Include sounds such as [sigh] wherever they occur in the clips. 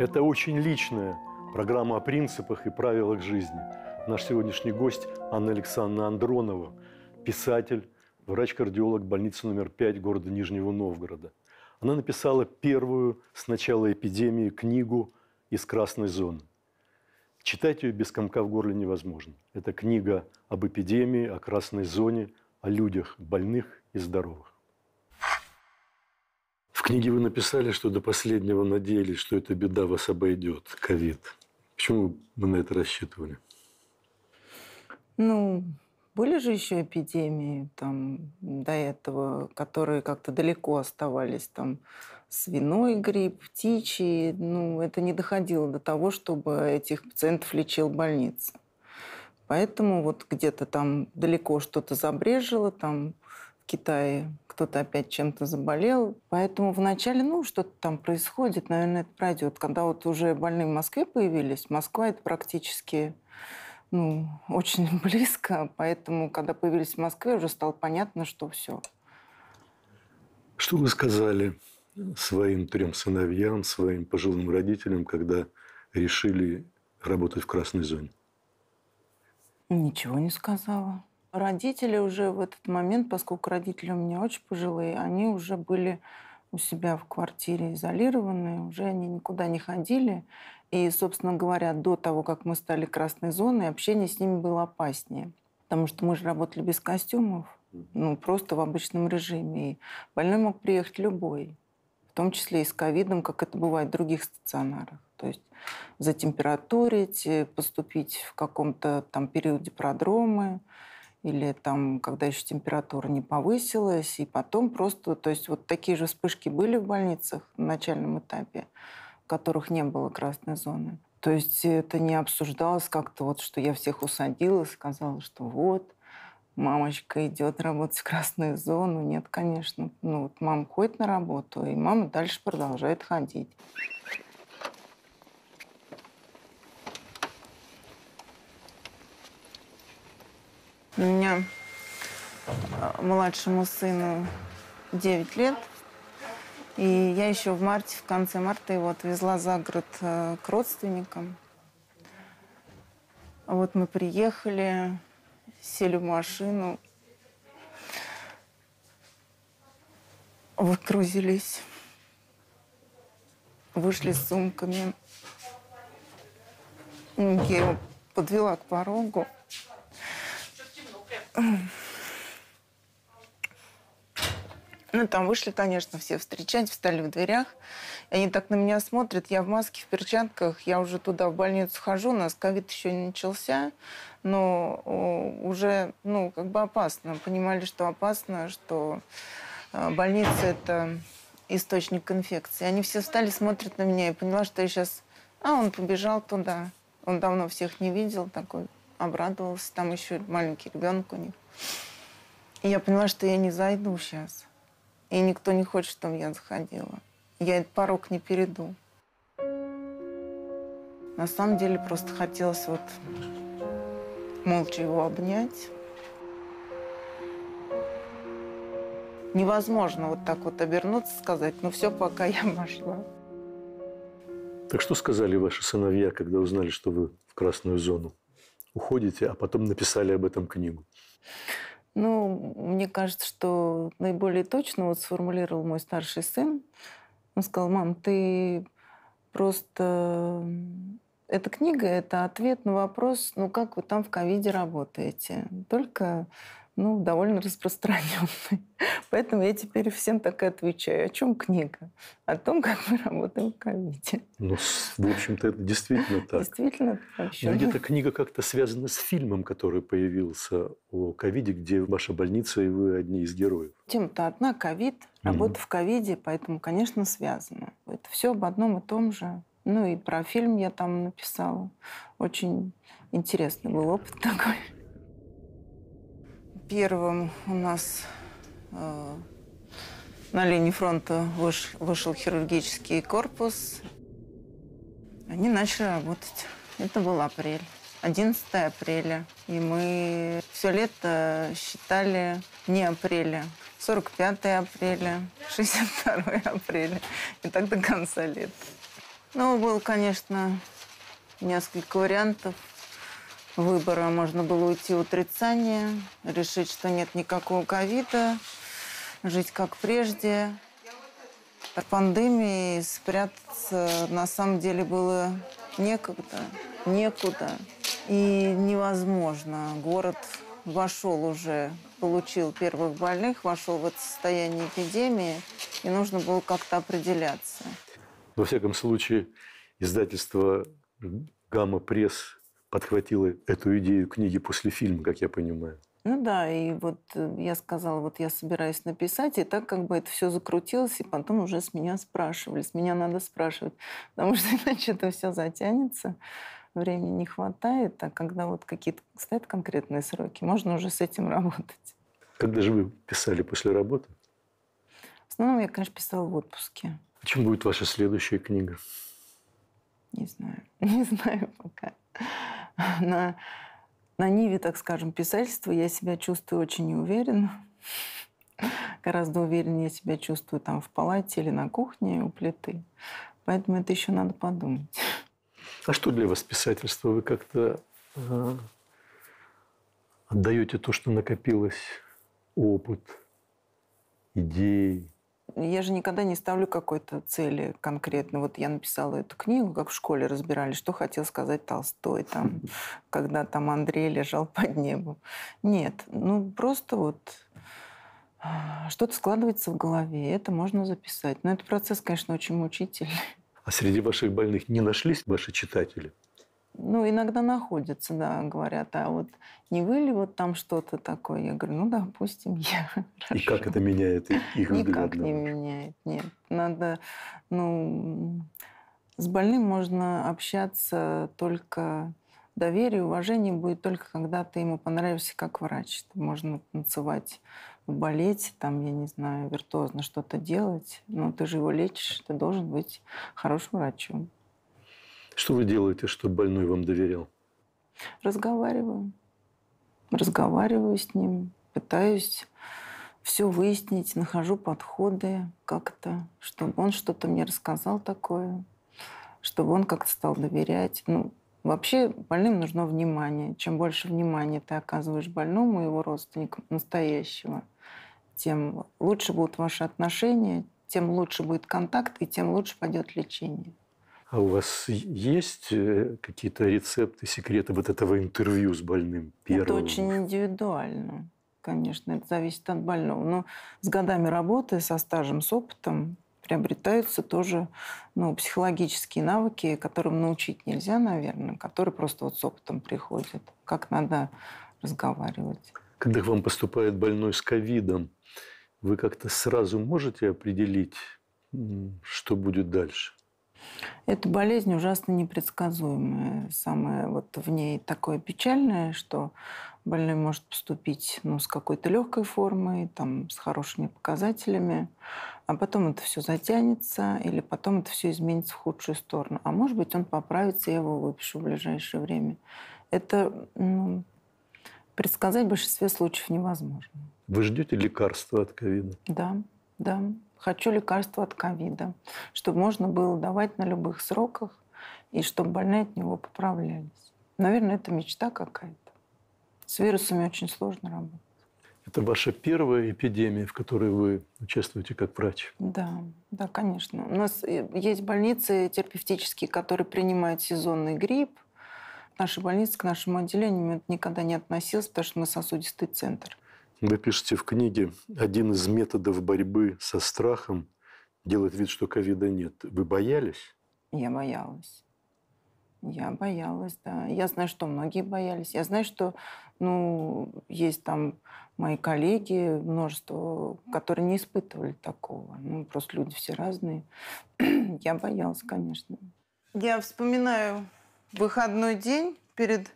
Это очень личная программа о принципах и правилах жизни. Наш сегодняшний гость Анна Александровна Андронова, писатель, врач-кардиолог больницы номер 5 города Нижнего Новгорода. Она написала первую с начала эпидемии книгу «Из красной зоны». Читать ее без комка в горле невозможно. Это книга об эпидемии, о красной зоне – о людях больных и здоровых. В книге вы написали, что до последнего надеялись, что эта беда вас обойдет, ковид. Почему вы на это рассчитывали? Ну, были же еще эпидемии там до этого, которые как-то далеко оставались там свиной грипп, птичий. Ну, это не доходило до того, чтобы этих пациентов лечил больница. Поэтому вот где-то там далеко что-то забрежило, там в Китае кто-то опять чем-то заболел. Поэтому вначале, ну, что-то там происходит, наверное, это пройдет. Когда вот уже больные в Москве появились, Москва это практически ну, [laughs] очень [laughs] близко, поэтому, когда появились в Москве, уже стало понятно, что все. Что вы сказали своим трем сыновьям, своим пожилым родителям, когда решили работать в красной зоне? Ничего не сказала. Родители уже в этот момент, поскольку родители у меня очень пожилые, они уже были у себя в квартире изолированные, уже они никуда не ходили. И, собственно говоря, до того, как мы стали красной зоной, общение с ними было опаснее. Потому что мы же работали без костюмов, ну, просто в обычном режиме. И больной мог приехать любой, в том числе и с ковидом, как это бывает в других стационарах. То есть затемпературить, э, поступить в каком-то там периоде продромы, или там, когда еще температура не повысилась, и потом просто, то есть вот такие же вспышки были в больницах на начальном этапе, в которых не было красной зоны. То есть это не обсуждалось как-то вот, что я всех усадила, сказала, что вот, мамочка идет работать в красную зону. Нет, конечно. Ну, вот мама ходит на работу, и мама дальше продолжает ходить. У меня а, младшему сыну 9 лет. И я еще в марте, в конце марта его отвезла за город э, к родственникам. Вот мы приехали, сели в машину, выгрузились, вышли с сумками. Я его подвела к порогу. Ну, там вышли, конечно, все встречать, встали в дверях. они так на меня смотрят. Я в маске, в перчатках. Я уже туда, в больницу хожу. У нас ковид еще не начался. Но уже, ну, как бы опасно. Понимали, что опасно, что э, больница – это источник инфекции. Они все встали, смотрят на меня. И поняла, что я сейчас... А, он побежал туда. Он давно всех не видел такой обрадовался. Там еще маленький ребенок у них. И я поняла, что я не зайду сейчас. И никто не хочет, чтобы я заходила. Я этот порог не перейду. На самом деле просто хотелось вот молча его обнять. Невозможно вот так вот обернуться, сказать, ну все, пока я пошла. Так что сказали ваши сыновья, когда узнали, что вы в красную зону? уходите, а потом написали об этом книгу? Ну, мне кажется, что наиболее точно вот сформулировал мой старший сын. Он сказал, мам, ты просто... Эта книга — это ответ на вопрос, ну, как вы там в ковиде работаете? Только ну, довольно распространенный. [laughs] Поэтому я теперь всем так и отвечаю. О чем книга? О том, как мы работаем в ковиде. Ну, в общем-то, это действительно [laughs] так. Действительно так. Но где-то книга как-то связана с фильмом, который появился о ковиде, где ваша больница, и вы одни из героев. Тема-то одна – ковид. Работа mm в ковиде, поэтому, конечно, связано. Это все об одном и том же. Ну и про фильм я там написала. Очень интересный был опыт [laughs] такой. Первым у нас э, на линии фронта выш, вышел хирургический корпус. Они начали работать. Это был апрель. 11 апреля. И мы все лето считали не апреля. 45 апреля, 62 апреля. И так до конца лет. Ну, было, конечно, несколько вариантов выбора. Можно было уйти в отрицание, решить, что нет никакого ковида, жить как прежде. От пандемии спрятаться на самом деле было некогда, некуда и невозможно. Город вошел уже, получил первых больных, вошел в это состояние эпидемии, и нужно было как-то определяться. Во всяком случае, издательство «Гамма Пресс» подхватила эту идею книги после фильма, как я понимаю. Ну да, и вот э, я сказала, вот я собираюсь написать, и так как бы это все закрутилось, и потом уже с меня спрашивали, с меня надо спрашивать, [laughs] потому что иначе это все затянется, времени не хватает, а когда вот какие-то стоят конкретные сроки, можно уже с этим [laughs] работать. Когда же вы писали после работы? В основном я, конечно, писала в отпуске. О а чем будет ваша следующая книга? Не знаю, [laughs] не знаю пока. [laughs] на, на ниве, так скажем, писательства я себя чувствую очень неуверенно. Гораздо увереннее я себя чувствую там в палате или на кухне у плиты. Поэтому это еще надо подумать. А что для вас писательство? Вы как-то э, отдаете то, что накопилось, опыт, идеи, я же никогда не ставлю какой-то цели конкретно. Вот я написала эту книгу, как в школе разбирали, что хотел сказать Толстой, там, когда там Андрей лежал [laughs] под небом. Нет, ну просто вот а, что-то складывается в голове, это можно записать. Но этот процесс, конечно, очень мучительный. А среди ваших больных не нашлись ваши читатели? ну, иногда находятся, да, говорят, а вот не вы ли вот там что-то такое? Я говорю, ну, допустим, [laughs] я. И Хорошо. как это меняет их взгляд? Никак не меняет, нет. Надо, ну, с больным можно общаться только доверие, уважение будет только когда ты ему понравишься как врач. Можно танцевать, в балете, там, я не знаю, виртуозно что-то делать, но ты же его лечишь, ты должен быть хорошим врачом. Что вы делаете, чтобы больной вам доверял? Разговариваю. Разговариваю с ним, пытаюсь все выяснить, нахожу подходы как-то, чтобы он что-то мне рассказал такое, чтобы он как-то стал доверять. Ну, вообще больным нужно внимание. Чем больше внимания ты оказываешь больному и его родственникам настоящего, тем лучше будут ваши отношения, тем лучше будет контакт и тем лучше пойдет лечение. А у вас есть э, какие-то рецепты, секреты вот этого интервью с больным первым? Это очень индивидуально, конечно, это зависит от больного. Но с годами работы, со стажем, с опытом приобретаются тоже ну, психологические навыки, которым научить нельзя, наверное, которые просто вот с опытом приходят. Как надо разговаривать. Когда к вам поступает больной с ковидом, вы как-то сразу можете определить, что будет дальше? Эта болезнь ужасно непредсказуемая. Самое вот в ней такое печальное, что больной может поступить ну, с какой-то легкой формой, там, с хорошими показателями, а потом это все затянется, или потом это все изменится в худшую сторону. А может быть, он поправится, я его выпишу в ближайшее время. Это ну, предсказать в большинстве случаев невозможно. Вы ждете лекарства от ковида? Да, да хочу лекарство от ковида, чтобы можно было давать на любых сроках и чтобы больные от него поправлялись. Наверное, это мечта какая-то. С вирусами очень сложно работать. Это ваша первая эпидемия, в которой вы участвуете как врач? Да, да, конечно. У нас э, есть больницы терапевтические, которые принимают сезонный грипп. Наша больница к нашему отделению никогда не относилась, потому что мы сосудистый центр. Вы пишете в книге, один из методов борьбы со страхом – делать вид, что ковида нет. Вы боялись? Я боялась. Я боялась, да. Я знаю, что многие боялись. Я знаю, что ну, есть там мои коллеги, множество, которые не испытывали такого. Ну, просто люди все разные. [clears throat] Я боялась, конечно. Я вспоминаю выходной день перед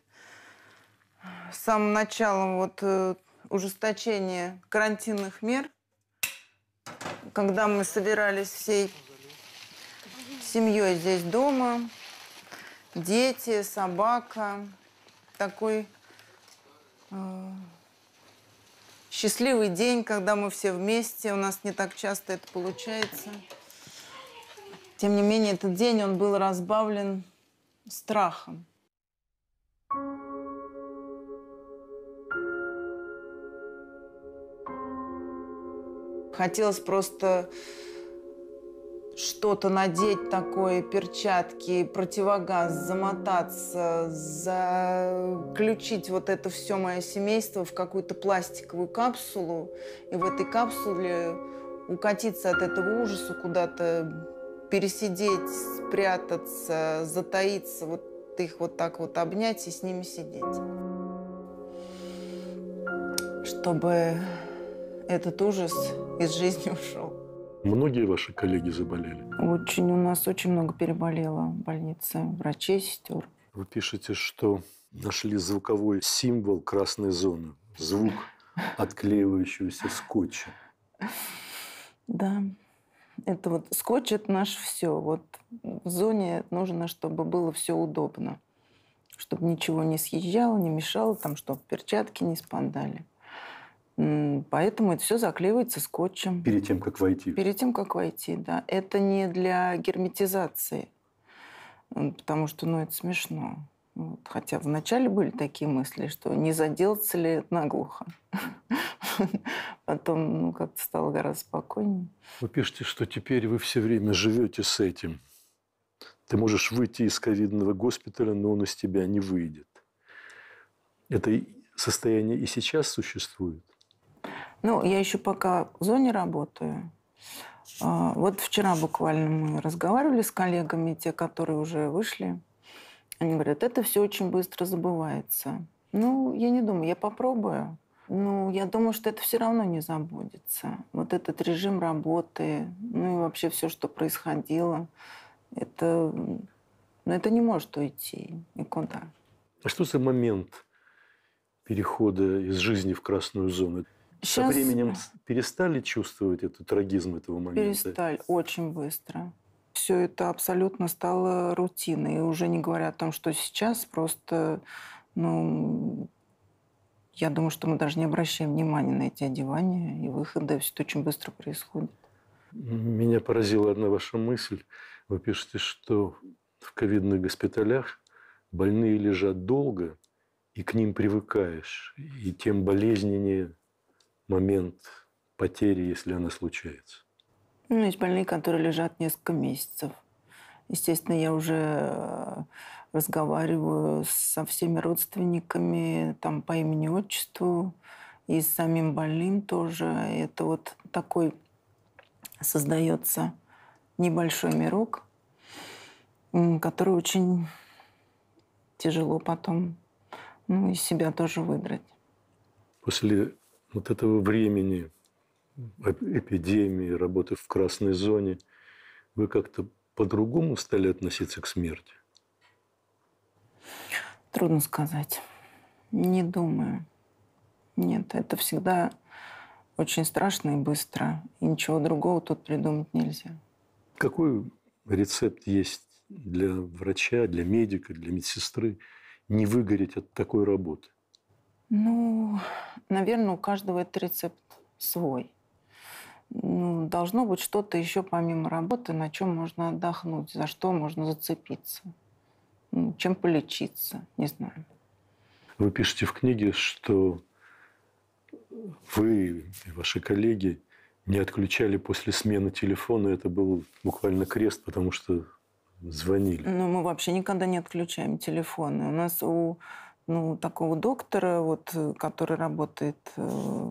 самым началом вот э, ужесточение карантинных мер, когда мы собирались всей семьей здесь дома, дети, собака, такой э, счастливый день, когда мы все вместе, у нас не так часто это получается. Тем не менее, этот день, он был разбавлен страхом. Хотелось просто что-то надеть такое, перчатки, противогаз, замотаться, заключить вот это все мое семейство в какую-то пластиковую капсулу и в этой капсуле укатиться от этого ужаса куда-то, пересидеть, спрятаться, затаиться, вот их вот так вот обнять и с ними сидеть. Чтобы этот ужас из жизни ушел. Многие ваши коллеги заболели? Очень. У нас очень много переболело в больнице. Врачей, сестер. Вы пишете, что нашли звуковой символ красной зоны. Звук отклеивающегося скотча. Да. Это вот скотч – это наше все. Вот в зоне нужно, чтобы было все удобно. Чтобы ничего не съезжало, не мешало, там, чтобы перчатки не спандали. Поэтому это все заклеивается скотчем. Перед тем, как войти. Перед тем, как войти, да. Это не для герметизации, потому что, ну, это смешно. Вот. Хотя вначале были такие мысли, что не заделаться ли наглухо. [laughs] Потом, ну, как-то стало гораздо спокойнее. Вы пишете, что теперь вы все время живете с этим. Ты можешь выйти из ковидного госпиталя, но он из тебя не выйдет. Это состояние и сейчас существует? Ну, я еще пока в зоне работаю. А, вот вчера буквально мы разговаривали с коллегами, те, которые уже вышли. Они говорят, это все очень быстро забывается. Ну, я не думаю, я попробую. Ну, я думаю, что это все равно не забудется. Вот этот режим работы, ну и вообще все, что происходило, это, ну, это не может уйти никуда. А что за момент перехода из жизни в красную зону? Сейчас... Со временем перестали чувствовать этот трагизм этого момента? Перестали очень быстро. Все это абсолютно стало рутиной. И уже не говоря о том, что сейчас просто, ну, я думаю, что мы даже не обращаем внимания на эти одевания и выходы. Все это очень быстро происходит. Меня поразила одна ваша мысль. Вы пишете, что в ковидных госпиталях больные лежат долго, и к ним привыкаешь, и тем болезненнее момент потери, если она случается. Ну, есть больные, которые лежат несколько месяцев. Естественно, я уже э, разговариваю со всеми родственниками там, по имени отчеству и с самим больным тоже. Это вот такой создается небольшой мирок, который очень тяжело потом ну, из себя тоже выдрать. После вот этого времени эпидемии, работы в красной зоне, вы как-то по-другому стали относиться к смерти? Трудно сказать. Не думаю. Нет, это всегда очень страшно и быстро. И ничего другого тут придумать нельзя. Какой рецепт есть для врача, для медика, для медсестры не выгореть от такой работы? Ну, наверное, у каждого этот рецепт свой. Ну, должно быть что-то еще помимо работы, на чем можно отдохнуть, за что можно зацепиться, ну, чем полечиться, не знаю. Вы пишете в книге, что вы и ваши коллеги не отключали после смены телефона. Это был буквально крест, потому что звонили. Ну, мы вообще никогда не отключаем телефоны. У нас у ну, такого доктора, вот, э, который работает э,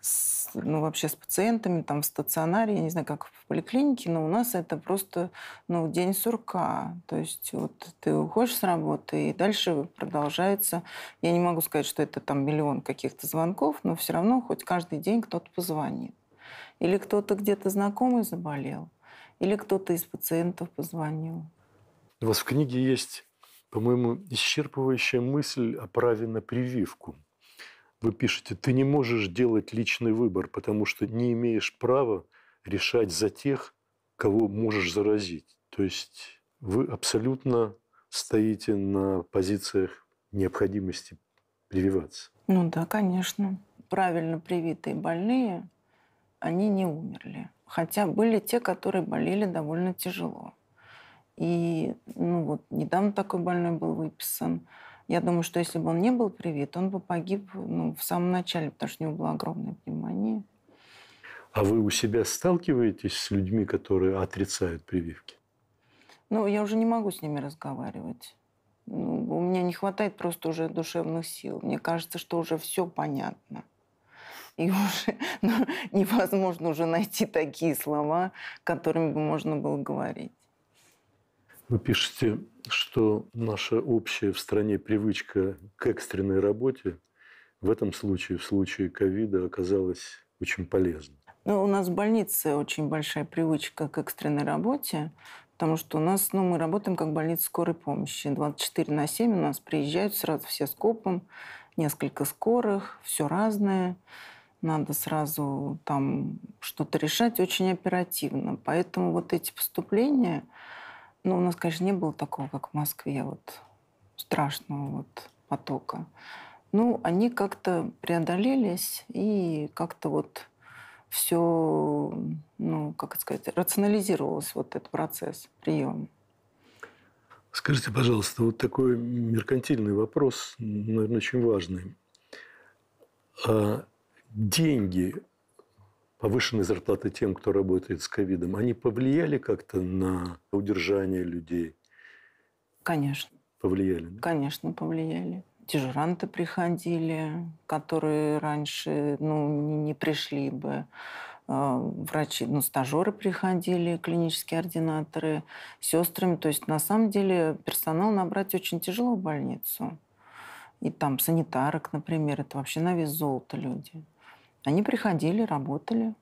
с, ну, вообще с пациентами там, в стационаре, я не знаю, как в поликлинике, но у нас это просто ну, день сурка. То есть вот ты уходишь с работы, и дальше продолжается... Я не могу сказать, что это там миллион каких-то звонков, но все равно хоть каждый день кто-то позвонит. Или кто-то где-то знакомый заболел, или кто-то из пациентов позвонил. У вас в книге есть по-моему, исчерпывающая мысль о праве на прививку. Вы пишете, ты не можешь делать личный выбор, потому что не имеешь права решать за тех, кого можешь заразить. То есть вы абсолютно стоите на позициях необходимости прививаться. Ну да, конечно. Правильно привитые больные, они не умерли. Хотя были те, которые болели довольно тяжело. И ну вот недавно такой больной был выписан. Я думаю, что если бы он не был привит, он бы погиб ну, в самом начале, потому что у него была огромная пневмония. А вы у себя сталкиваетесь с людьми, которые отрицают прививки? Ну, я уже не могу с ними разговаривать. Ну, у меня не хватает просто уже душевных сил. Мне кажется, что уже все понятно. И уже [laughs] ну, невозможно уже найти такие слова, которыми бы можно было говорить. Вы пишете, что наша общая в стране привычка к экстренной работе в этом случае, в случае ковида, оказалась очень полезной. Ну, у нас в больнице очень большая привычка к экстренной работе, потому что у нас, ну, мы работаем как больница скорой помощи. 24 на 7 у нас приезжают сразу все с копом, несколько скорых, все разное. Надо сразу там что-то решать очень оперативно. Поэтому вот эти поступления, ну, у нас, конечно, не было такого, как в Москве, вот страшного вот потока. Ну, они как-то преодолелись и как-то вот все, ну, как это сказать, рационализировался вот этот процесс приема. Скажите, пожалуйста, вот такой меркантильный вопрос, наверное, очень важный. А деньги повышенные зарплаты тем, кто работает с ковидом, они повлияли как-то на удержание людей? Конечно. Повлияли? Да? Конечно, повлияли. Дежуранты приходили, которые раньше ну, не, пришли бы. Э, врачи, ну, стажеры приходили, клинические ординаторы, сестрами. То есть, на самом деле, персонал набрать очень тяжело в больницу. И там санитарок, например, это вообще на вес золота люди. Они приходили, работали.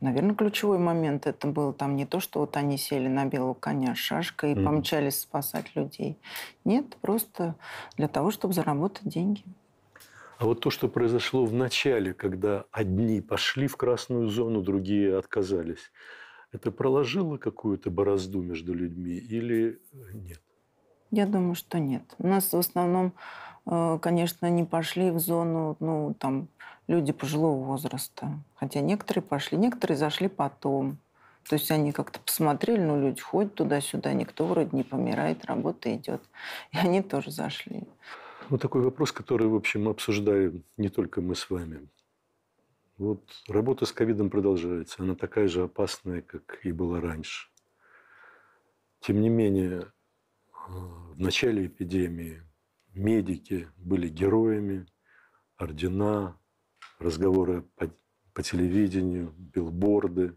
Наверное, ключевой момент это был там не то, что вот они сели на белого коня шашкой и mm. помчались спасать людей. Нет, просто для того, чтобы заработать деньги. А вот то, что произошло в начале, когда одни пошли в красную зону, другие отказались, это проложило какую-то борозду между людьми или нет? Я думаю, что нет. У нас в основном Э, конечно, не пошли в зону, ну, там, люди пожилого возраста. Хотя некоторые пошли, некоторые зашли потом. То есть они как-то посмотрели, ну, люди ходят туда-сюда, никто вроде не помирает, работа идет. [laughs] И они тоже зашли. Вот такой вопрос, который, в общем, обсуждаем не только мы с вами. Вот работа с ковидом продолжается. Она такая же опасная, как и была раньше. Тем не менее, э, в начале эпидемии – медики были героями, ордена, разговоры по, по телевидению, билборды.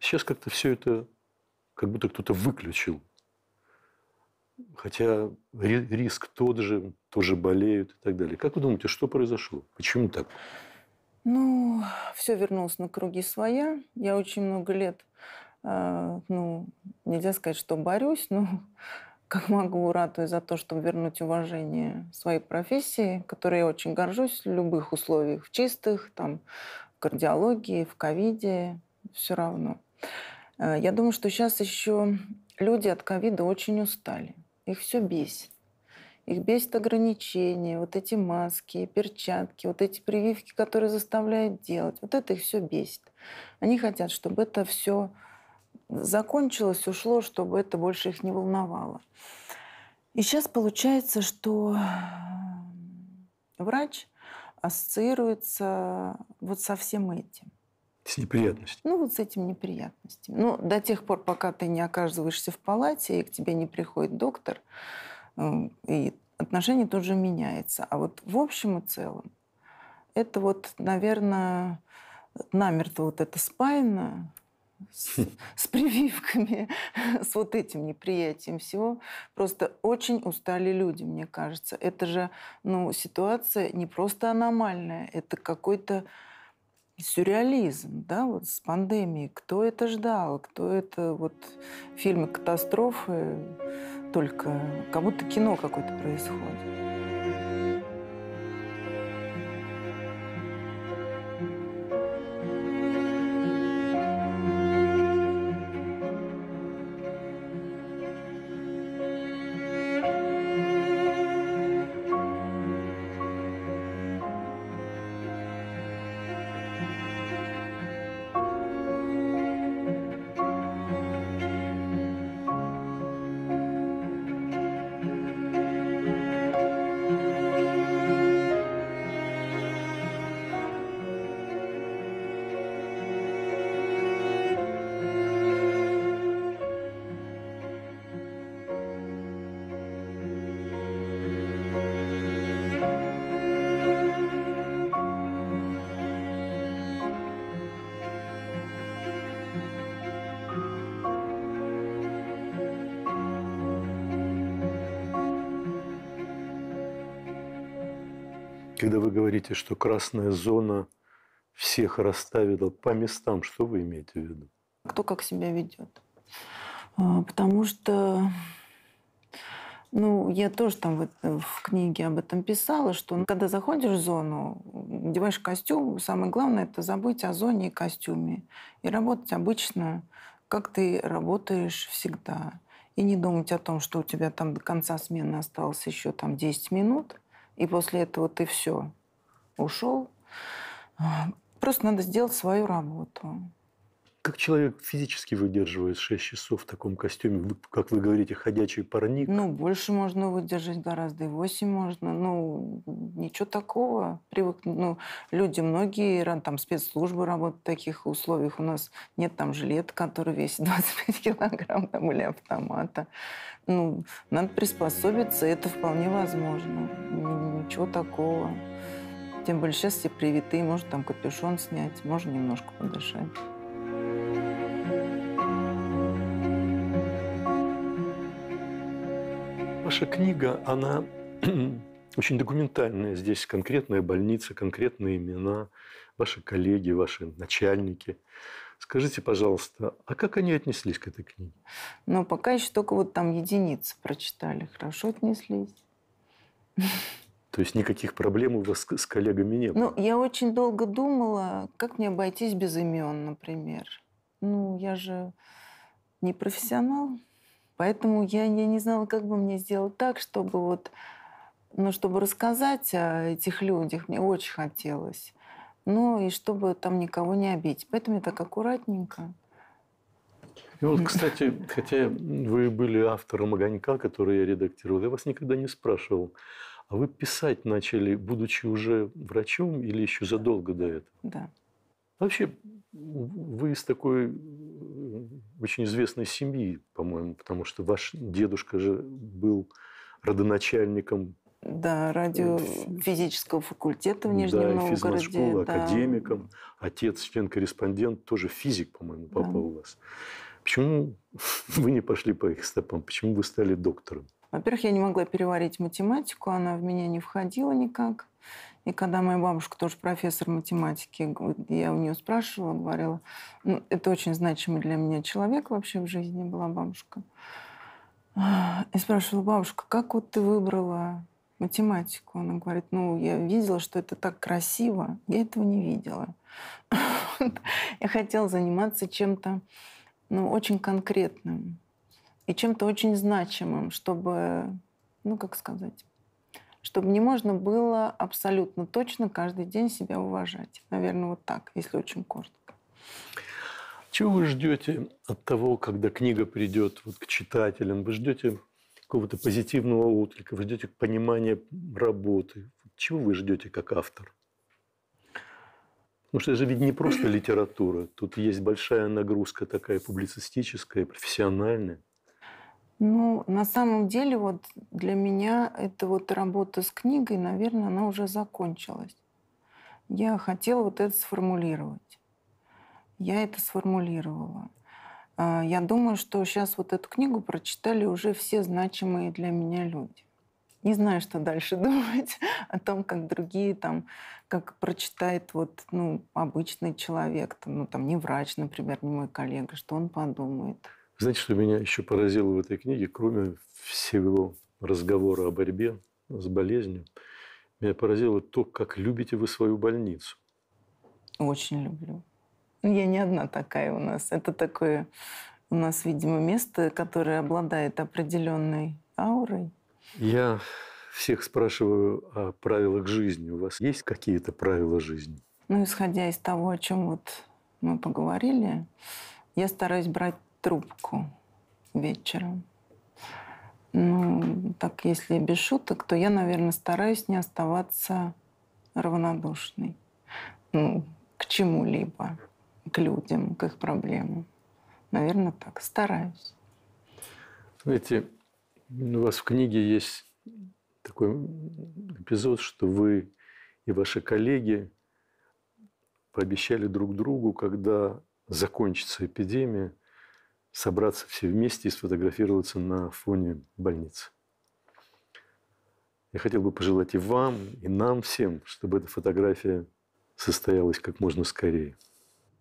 Сейчас как-то все это как будто кто-то выключил. Хотя риск тот же, тоже болеют и так далее. Как вы думаете, что произошло? Почему так? Ну, все вернулось на круги своя. Я очень много лет, э, ну, нельзя сказать, что борюсь, но как могу, радуюсь за то, чтобы вернуть уважение своей профессии, которой я очень горжусь в любых условиях, в чистых, там, в кардиологии, в ковиде, все равно. Э, я думаю, что сейчас еще люди от ковида очень устали. Их все бесит. Их бесит ограничения, вот эти маски, перчатки, вот эти прививки, которые заставляют делать. Вот это их все бесит. Они хотят, чтобы это все закончилось, ушло, чтобы это больше их не волновало. И сейчас получается, что э, врач ассоциируется вот со всем этим. С неприятностями. Ну, вот с этим неприятностями. Ну, до тех пор, пока ты не оказываешься в палате, и к тебе не приходит доктор, э, и отношение тоже меняется. А вот в общем и целом, это вот, наверное, намертво вот это спаяно. [laughs] с, прививками, [laughs] с вот этим неприятием всего. Просто очень устали люди, мне кажется. Это же ну, ситуация не просто аномальная, это какой-то сюрреализм, да, вот с пандемией. Кто это ждал? Кто это вот фильмы катастрофы? Только как будто кино какое-то происходит. Когда вы говорите, что красная зона всех расставила по местам, что вы имеете в виду? Кто как себя ведет. А, потому что ну, я тоже там в, э, в книге об этом писала, что ну, когда заходишь в зону, надеваешь костюм, самое главное – это забыть о зоне и костюме. И работать обычно, как ты работаешь всегда. И не думать о том, что у тебя там до конца смены осталось еще там 10 минут – и после этого ты все ушел. Просто надо сделать свою работу как человек физически выдерживает 6 часов в таком костюме, как вы говорите, ходячий парник? Ну, больше можно выдержать гораздо, и 8 можно. Ну, ничего такого. Привык, ну, люди многие, там спецслужбы работают в таких условиях. У нас нет там жилета, который весит 25 [laughs] килограмм, там, или автомата. Ну, надо приспособиться, это вполне возможно. Ничего такого. Тем более сейчас все привитые, можно там капюшон снять, можно немножко подышать. Ваша книга, она [clears throat] очень документальная. Здесь конкретная больница, конкретные имена, ваши коллеги, ваши начальники. Скажите, пожалуйста, а как они отнеслись к этой книге? Ну, пока еще только вот там единицы прочитали. Хорошо отнеслись. [laughs] То есть никаких проблем у вас с коллегами не ну, было? Ну, я очень долго думала, как мне обойтись без имен, например. Ну, я же не профессионал. Поэтому я, я не знала, как бы мне сделать так, чтобы вот, ну, чтобы рассказать о этих людях, мне очень хотелось. Ну, и чтобы там никого не обидеть. Поэтому я так аккуратненько. И вот, кстати, хотя вы были автором «Огонька», который я редактировал, я вас никогда не спрашивал, а вы писать начали, будучи уже врачом или еще задолго до этого? Да. Вообще, вы из такой очень известной семьи, по-моему, потому что ваш дедушка же был родоначальником да, э, радиофизического факультета в Нижнем да, Новгороде. Школы, да, академиком. Отец, член-корреспондент, тоже физик, по-моему, попал да. у вас. Почему [laughs] вы не пошли по их стопам? Почему вы стали доктором? Во-первых, я не могла переварить математику, она в меня не входила никак. И когда моя бабушка тоже профессор математики, я у нее спрашивала, говорила, ну, это очень значимый для меня человек вообще в жизни была бабушка. И спрашивала бабушка, как вот ты выбрала математику? Она говорит, ну, я видела, что это так красиво. Я этого не видела. Я хотела заниматься чем-то ну, очень конкретным и чем-то очень значимым, чтобы, ну, как сказать, чтобы не можно было абсолютно точно каждый день себя уважать. Наверное, вот так, если очень коротко. Чего вы ждете от того, когда книга придет вот к читателям? Вы ждете какого-то позитивного отклика, вы ждете понимания работы. Чего вы ждете как автор? Потому что это же ведь не просто литература. Тут есть большая нагрузка такая публицистическая, профессиональная. Ну, на самом деле, вот для меня эта вот работа с книгой, наверное, она уже закончилась. Я хотела вот это сформулировать. Я это сформулировала. А, я думаю, что сейчас вот эту книгу прочитали уже все значимые для меня люди. Не знаю, что дальше [laughs] думать о том, как другие там, как прочитает вот, ну, обычный человек, там, ну, там, не врач, например, не мой коллега, что он подумает, знаете, что меня еще поразило в этой книге, кроме всего разговора о борьбе с болезнью, меня поразило то, как любите вы свою больницу. Очень люблю. Ну, я не одна такая у нас. Это такое у нас, видимо, место, которое обладает определенной аурой. Я всех спрашиваю о правилах жизни. У вас есть какие-то правила жизни? Ну, исходя из того, о чем вот мы поговорили, я стараюсь брать трубку вечером. Ну, так, если без шуток, то я, наверное, стараюсь не оставаться равнодушной ну, к чему-либо, к людям, к их проблемам. Наверное, так. Стараюсь. Знаете, у вас в книге есть такой эпизод, что вы и ваши коллеги пообещали друг другу, когда закончится эпидемия – собраться все вместе и сфотографироваться на фоне больницы. Я хотел бы пожелать и вам, и нам всем, чтобы эта фотография состоялась как можно скорее.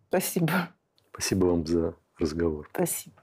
Спасибо. Спасибо вам за разговор. Спасибо.